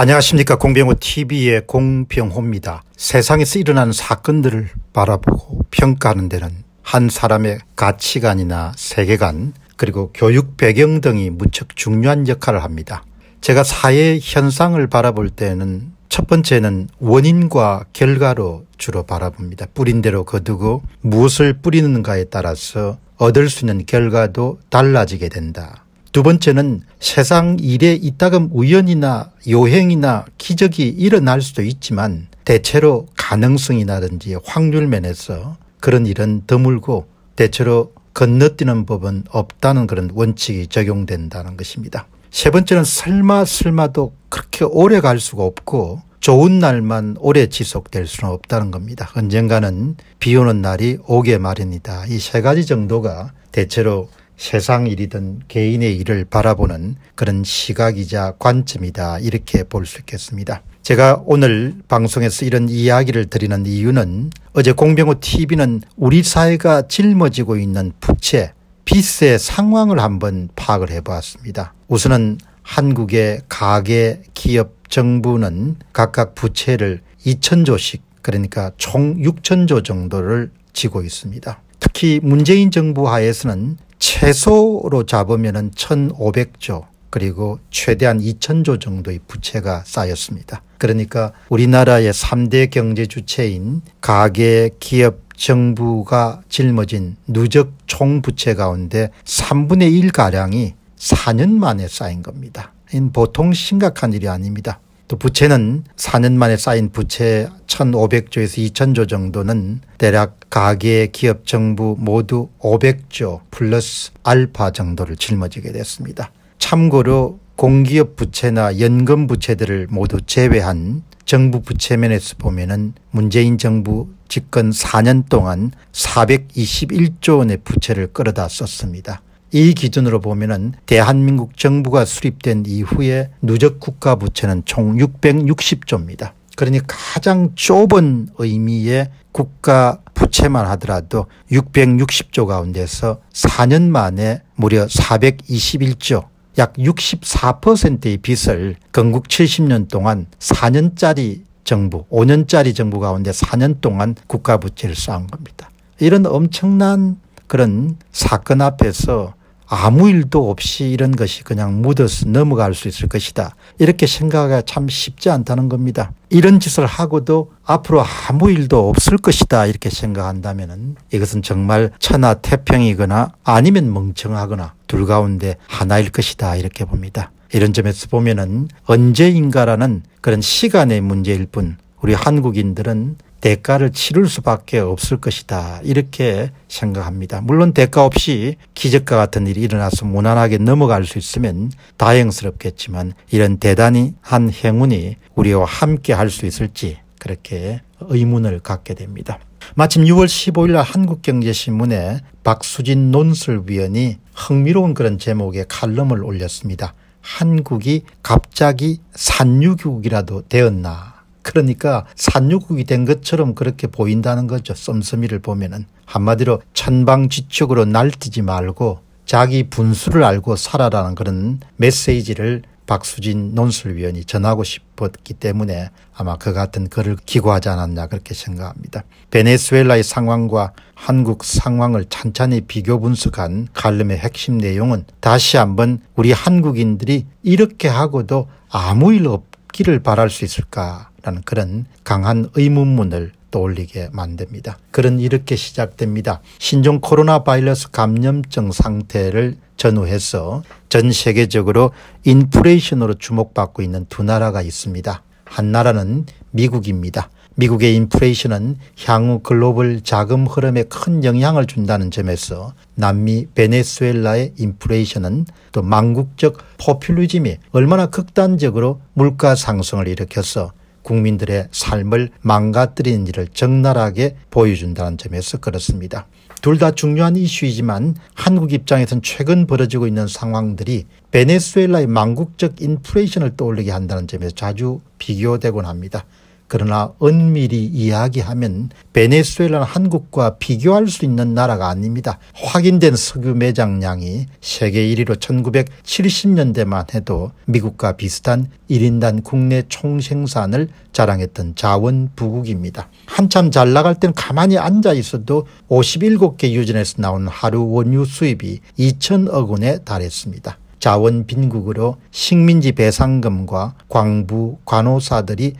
안녕하십니까 공병호TV의 공병호입니다. 세상에서 일어나는 사건들을 바라보고 평가하는 데는 한 사람의 가치관이나 세계관 그리고 교육 배경 등이 무척 중요한 역할을 합니다. 제가 사회 현상을 바라볼 때는 첫 번째는 원인과 결과로 주로 바라봅니다. 뿌린 대로 거두고 무엇을 뿌리는가에 따라서 얻을 수 있는 결과도 달라지게 된다. 두 번째는 세상 일에 이따금 우연이나 요행이나 기적이 일어날 수도 있지만 대체로 가능성이라든지 확률 면에서 그런 일은 드물고 대체로 건너뛰는 법은 없다는 그런 원칙이 적용된다는 것입니다. 세 번째는 설마 설마도 그렇게 오래 갈 수가 없고 좋은 날만 오래 지속될 수는 없다는 겁니다. 언젠가는 비 오는 날이 오게 마련이다. 이 세 가지 정도가 대체로 세상 일이든 개인의 일을 바라보는 그런 시각이자 관점이다. 이렇게 볼 수 있겠습니다. 제가 오늘 방송에서 이런 이야기를 드리는 이유는 어제 공병호 TV는 우리 사회가 짊어지고 있는 부채, 빚의 상황을 한번 파악을 해보았습니다. 우선은 한국의 가계, 기업, 정부는 각각 부채를 2천조씩 그러니까 총 6천조 정도를 지고 있습니다. 특히 문재인 정부 하에서는 최소로 잡으면 1,500조 그리고 최대한 2 0 0 0조 정도의 부채가 쌓였습니다. 그러니까 우리나라의 3대 경제 주체인 가계, 기업, 정부가 짊어진 누적 총 부채 가운데 3분의 1가량이 4년 만에 쌓인 겁니다. 보통 심각한 일이 아닙니다. 또 부채는 4년 만에 쌓인 부채 1,500조에서 2,000조 정도는 대략 가계, 기업, 정부 모두 500조 플러스 알파 정도를 짊어지게 됐습니다. 참고로 공기업 부채나 연금 부채들을 모두 제외한 정부 부채면에서 보면은 문재인 정부 집권 4년 동안 421조 원의 부채를 끌어다 썼습니다. 이 기준으로 보면은 대한민국 정부가 수립된 이후에 누적 국가 부채는 총 660조입니다. 그러니 가장 좁은 의미의 국가 부채만 하더라도 660조 가운데서 4년 만에 무려 421조 약 64%의 빚을 건국 70년 동안 4년짜리 정부, 5년짜리 정부 가운데 4년 동안 국가 부채를 쌓은 겁니다. 이런 엄청난 그런 사건 앞에서 아무 일도 없이 이런 것이 그냥 묻어서 넘어갈 수 있을 것이다. 이렇게 생각하기가 참 쉽지 않다는 겁니다. 이런 짓을 하고도 앞으로 아무 일도 없을 것이다. 이렇게 생각한다면 이것은 정말 천하태평이거나 아니면 멍청하거나 둘 가운데 하나일 것이다. 이렇게 봅니다. 이런 점에서 보면은 언제인가라는 그런 시간의 문제일 뿐 우리 한국인들은 대가를 치를 수밖에 없을 것이다. 이렇게 생각합니다. 물론 대가 없이 기적과 같은 일이 일어나서 무난하게 넘어갈 수 있으면 다행스럽겠지만 이런 대단히 한 행운이 우리와 함께 할 수 있을지 그렇게 의문을 갖게 됩니다. 마침 6월 15일 날 한국경제신문에 박수진 논술위원이 흥미로운 그런 제목의 칼럼을 올렸습니다. 한국이 갑자기 산유국이라도 되었나 그러니까 산유국이 된 것처럼 그렇게 보인다는 거죠. 썸썸이를 보면은 한마디로 천방지축으로 날뛰지 말고 자기 분수를 알고 살아라는 그런 메시지를 박수진 논술위원이 전하고 싶었기 때문에 아마 그 같은 글을 기고하지 않았냐 그렇게 생각합니다. 베네수엘라의 상황과 한국 상황을 찬찬히 비교 분석한 칼럼의 핵심 내용은 다시 한번 우리 한국인들이 이렇게 하고도 아무 일 없기를 바랄 수 있을까 하는 그런 강한 의문문을 떠올리게 만듭니다. 그런 이렇게 시작됩니다. 신종 코로나 바이러스 감염증 상태를 전후해서 전 세계적으로 인플레이션으로 주목받고 있는 두 나라가 있습니다. 한 나라는 미국입니다. 미국의 인플레이션은 향후 글로벌 자금 흐름에 큰 영향을 준다는 점에서 남미 베네수엘라의 인플레이션은 또 망국적 포퓰리즘이 얼마나 극단적으로 물가 상승을 일으켜서 국민들의 삶을 망가뜨리는 일을 적나라하게 보여준다는 점에서 그렇습니다. 둘 다 중요한 이슈이지만 한국 입장에서는 최근 벌어지고 있는 상황들이 베네수엘라의 망국적 인플레이션을 떠올리게 한다는 점에서 자주 비교되곤 합니다. 그러나 은밀히 이야기하면 베네수엘라는 한국과 비교할 수 있는 나라가 아닙니다. 확인된 석유 매장량이 세계 1위로 1970년대만 해도 미국과 비슷한 1인당 국내 총생산을 자랑했던 자원 부국입니다. 한참 잘 나갈 땐 가만히 앉아 있어도 57개 유전에서 나온 하루 원유 수입이 2천억 원에 달했습니다. 자원 빈국으로 식민지 배상금과 광부, 관호사들이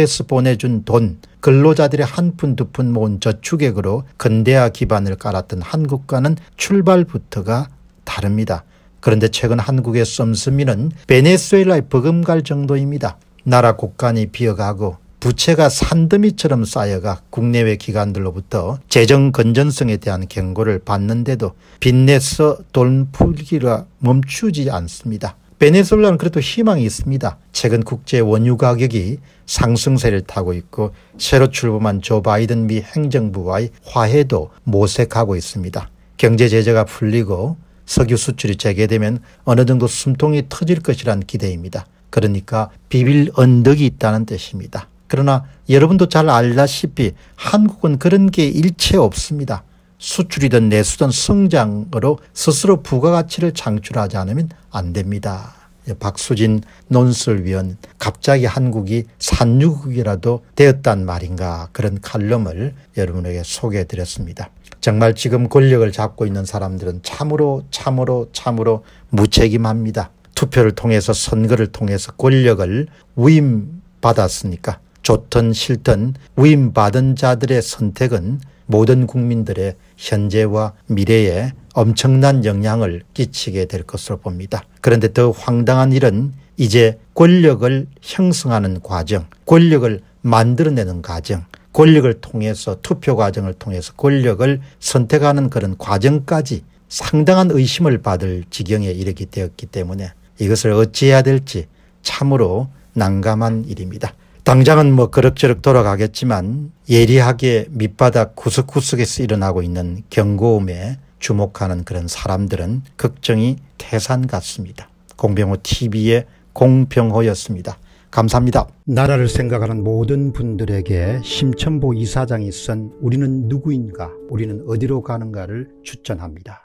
해외에서 보내준 돈, 근로자들의 한 푼 두 푼 모은 저축액으로 근대화 기반을 깔았던 한국과는 출발부터가 다릅니다. 그런데 최근 한국의 썸스미는 베네수엘라의 버금갈 정도입니다. 나라 곳간이 비어가고 부채가 산더미처럼 쌓여가 국내외 기관들로부터 재정 건전성에 대한 경고를 받는데도 빚내서 돈 풀기가 멈추지 않습니다. 베네수엘라는 그래도 희망이 있습니다. 최근 국제 원유 가격이 상승세를 타고 있고 새로 출범한 조 바이든 미 행정부와의 화해도 모색하고 있습니다. 경제 제재가 풀리고 석유 수출이 재개되면 어느 정도 숨통이 터질 것이란 기대입니다. 그러니까 비빌 언덕이 있다는 뜻입니다. 그러나 여러분도 잘 알다시피 한국은 그런 게 일체 없습니다. 수출이든 내수든 성장으로 스스로 부가가치를 창출하지 않으면 안 됩니다. 예, 박수진 논술위원 갑자기 한국이 산유국이라도 되었단 말인가 그런 칼럼을 여러분에게 소개해 드렸습니다. 정말 지금 권력을 잡고 있는 사람들은 참으로 참으로 참으로 무책임합니다. 투표를 통해서 선거를 통해서 권력을 위임받았으니까 좋든 싫든 위임받은 자들의 선택은 모든 국민들의 현재와 미래에 엄청난 영향을 끼치게 될 것으로 봅니다. 그런데 더 황당한 일은 이제 권력을 형성하는 과정, 권력을 만들어내는 과정, 권력을 통해서 투표 과정을 통해서 권력을 선택하는 그런 과정까지 상당한 의심을 받을 지경에 이르게 되었기 때문에 이것을 어찌해야 될지 참으로 난감한 일입니다. 당장은 뭐 그럭저럭 돌아가겠지만 예리하게 밑바닥 구석구석에서 일어나고 있는 경고음에 주목하는 그런 사람들은 걱정이 태산 같습니다. 공병호 TV의 공병호였습니다 감사합니다. 나라를 생각하는 모든 분들에게 심천보 이사장이 쓴 우리는 누구인가 우리는 어디로 가는가를 추천합니다.